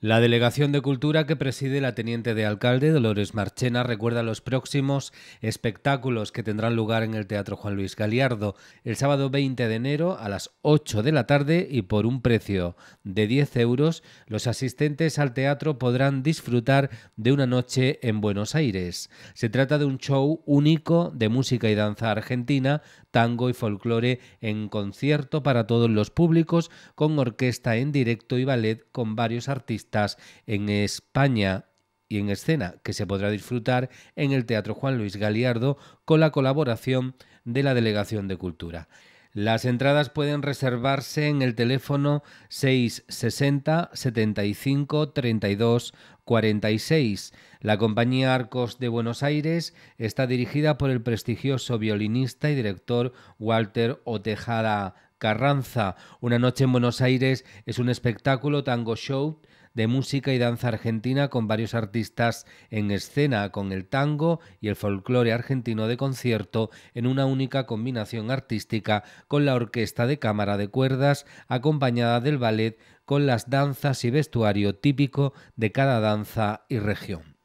La Delegación de Cultura que preside la Teniente de Alcalde Dolores Marchena recuerda los próximos espectáculos que tendrán lugar en el Teatro Juan Luis Galiardo el sábado 20 de enero a las 8 de la tarde y por un precio de 10 euros los asistentes al teatro podrán disfrutar de una noche en Buenos Aires. Se trata de un show único de música y danza argentina, tango y folclore en concierto para todos los públicos con orquesta en directo y ballet con varios artistas en España y en escena, que se podrá disfrutar en el Teatro Juan Luis Galiardo con la colaboración de la Delegación de Cultura. Las entradas pueden reservarse en el teléfono 660 75 32 46. La compañía Arcos de Buenos Aires está dirigida por el prestigioso violinista y director Walter Otejada una noche en Buenos Aires es un espectáculo tango show de música y danza argentina con varios artistas en escena, con el tango y el folclore argentino de concierto en una única combinación artística con la orquesta de cámara de cuerdas acompañada del ballet con las danzas y vestuario típico de cada danza y región.